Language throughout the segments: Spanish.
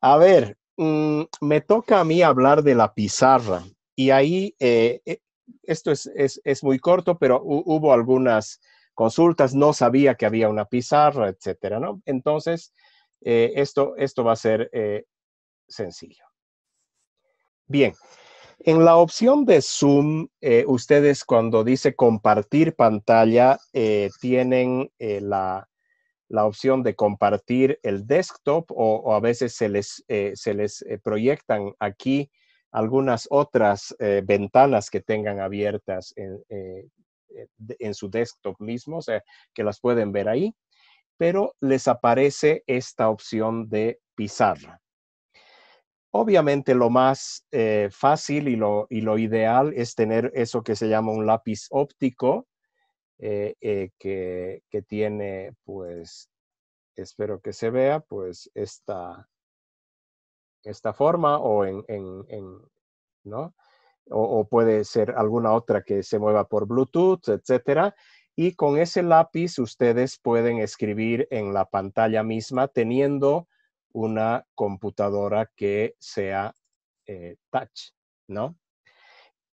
A ver, mm, me toca a mí hablar de la pizarra y ahí eh, eh, esto es, es, muy corto, pero hubo algunas consultas, no sabía que había una pizarra, etcétera, ¿no? Entonces, eh, esto, esto va a ser sencillo. Bien, en la opción de Zoom, eh, ustedes cuando dice compartir pantalla, eh, tienen eh, la, opción de compartir el desktop o, a veces se les, se les proyectan aquí algunas otras ventanas que tengan abiertas en, en, su desktop mismo, o sea, que las pueden ver ahí, pero les aparece esta opción de pizarra. Obviamente lo más eh, fácil y lo, y lo, ideal es tener eso que se llama un lápiz óptico, eh, eh, que, tiene, pues, espero que se vea, pues, esta, esta forma o en, ¿no? o, puede ser alguna otra que se mueva por Bluetooth, etc. Y con ese lápiz ustedes pueden escribir en la pantalla misma teniendo una computadora que sea eh, touch, ¿no?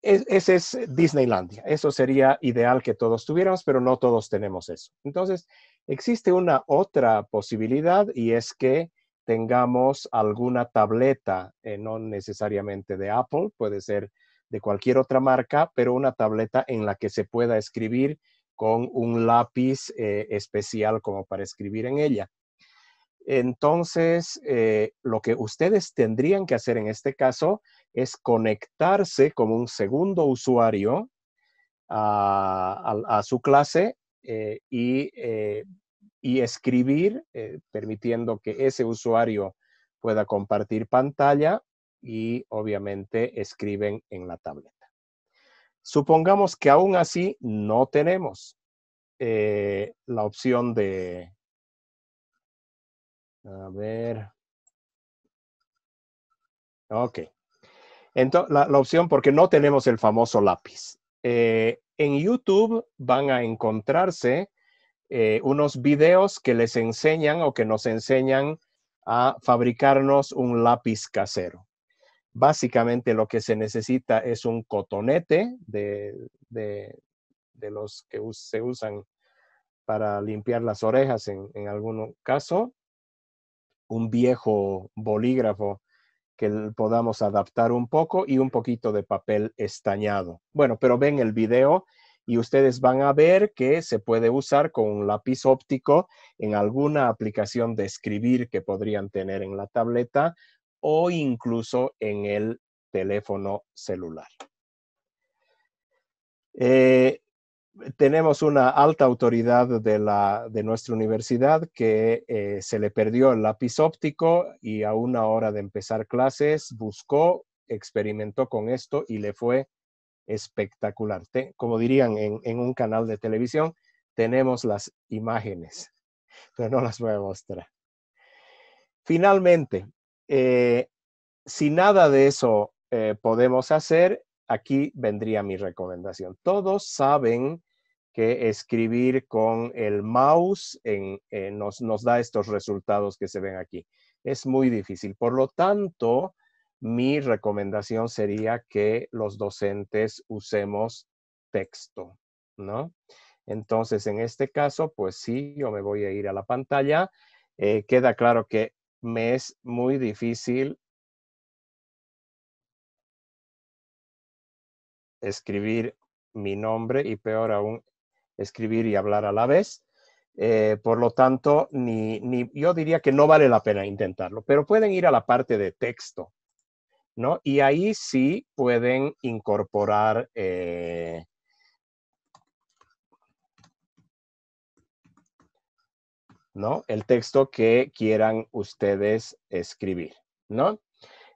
ese es Disneylandia. Eso sería ideal que todos tuviéramos, pero no todos tenemos eso. Entonces, existe una otra posibilidad y es que tengamos alguna tableta, eh, no necesariamente de Apple, puede ser de cualquier otra marca, pero una tableta en la que se pueda escribir con un lápiz eh, especial como para escribir en ella. Entonces, eh, lo que ustedes tendrían que hacer en este caso es conectarse como un segundo usuario ah, a, su clase eh, eh, y, escribir, permitiendo que ese usuario pueda compartir pantalla y obviamente escriben en la tableta. Supongamos que aún así no tenemos la opción de, a ver. Ok. Entonces, la, opción, porque no tenemos el famoso lápiz. Eh, en YouTube van a encontrarse eh, unos videos que les enseñan o que nos enseñan a fabricarnos un lápiz casero. Básicamente lo que se necesita es un cotonete de, los que se usan para limpiar las orejas en, en algún caso, un viejo bolígrafo que podamos adaptar un poco y un poquito de papel estañado. Bueno, pero ven el video y ustedes van a ver que se puede usar con un lápiz óptico en alguna aplicación de escribir que podrían tener en la tableta o incluso en el teléfono celular. Eh, tenemos una alta autoridad de, nuestra universidad que eh, se le perdió el lápiz óptico y a una hora de empezar clases buscó, experimentó con esto y le fue espectacular. como dirían en, un canal de televisión, tenemos las imágenes, pero no las voy a mostrar. Finalmente, eh, si nada de eso eh, podemos hacer, aquí vendría mi recomendación. Todos saben que escribir con el mouse eh, nos, da estos resultados que se ven aquí. Es muy difícil. Por lo tanto, mi recomendación sería que los docentes usemos texto, ¿no? Entonces, en este caso, pues sí, yo me voy a ir a la pantalla. Eh, queda claro que me es muy difícil escribir mi nombre y peor aún, escribir y hablar a la vez. Eh, por lo tanto, ni, yo diría que no vale la pena intentarlo, pero pueden ir a la parte de texto, ¿no? Y ahí sí pueden incorporar eh, ¿no? El texto que quieran ustedes escribir, ¿no?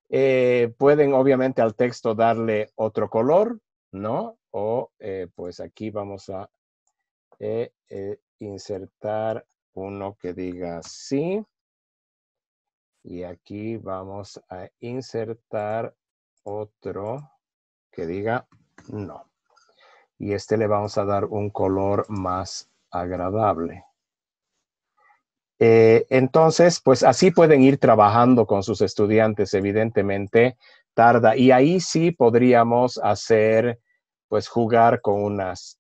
Eh, pueden obviamente al texto darle otro color, ¿no? O eh, pues aquí vamos a eh, eh, insertar uno que diga sí. Y aquí vamos a insertar otro que diga no. Y este le vamos a dar un color más agradable. entonces, pues así pueden ir trabajando con sus estudiantes. Evidentemente, tarda. Y ahí sí podríamos hacer, pues jugar con unas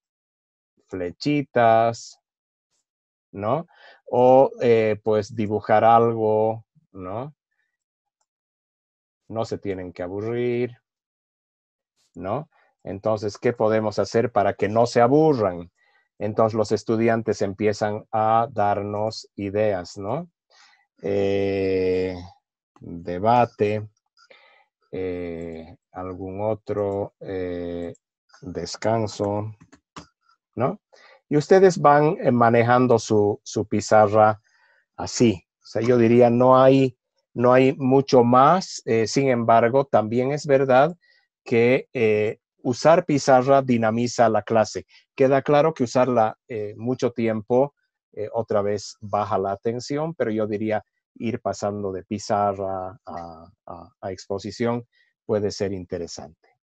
flechitas, ¿no? O eh, pues dibujar algo, ¿no? No se tienen que aburrir, ¿no? Entonces, ¿qué podemos hacer para que no se aburran? Entonces los estudiantes empiezan a darnos ideas, ¿no? Eh, debate, eh, algún otro eh, descanso, ¿no? Y ustedes van eh, manejando su, pizarra así. O sea, yo diría, no hay, no hay mucho más. sin embargo, también es verdad que usar pizarra dinamiza la clase. Queda claro que usarla mucho tiempo otra vez baja la atención, pero yo diría, ir pasando de pizarra a, exposición puede ser interesante.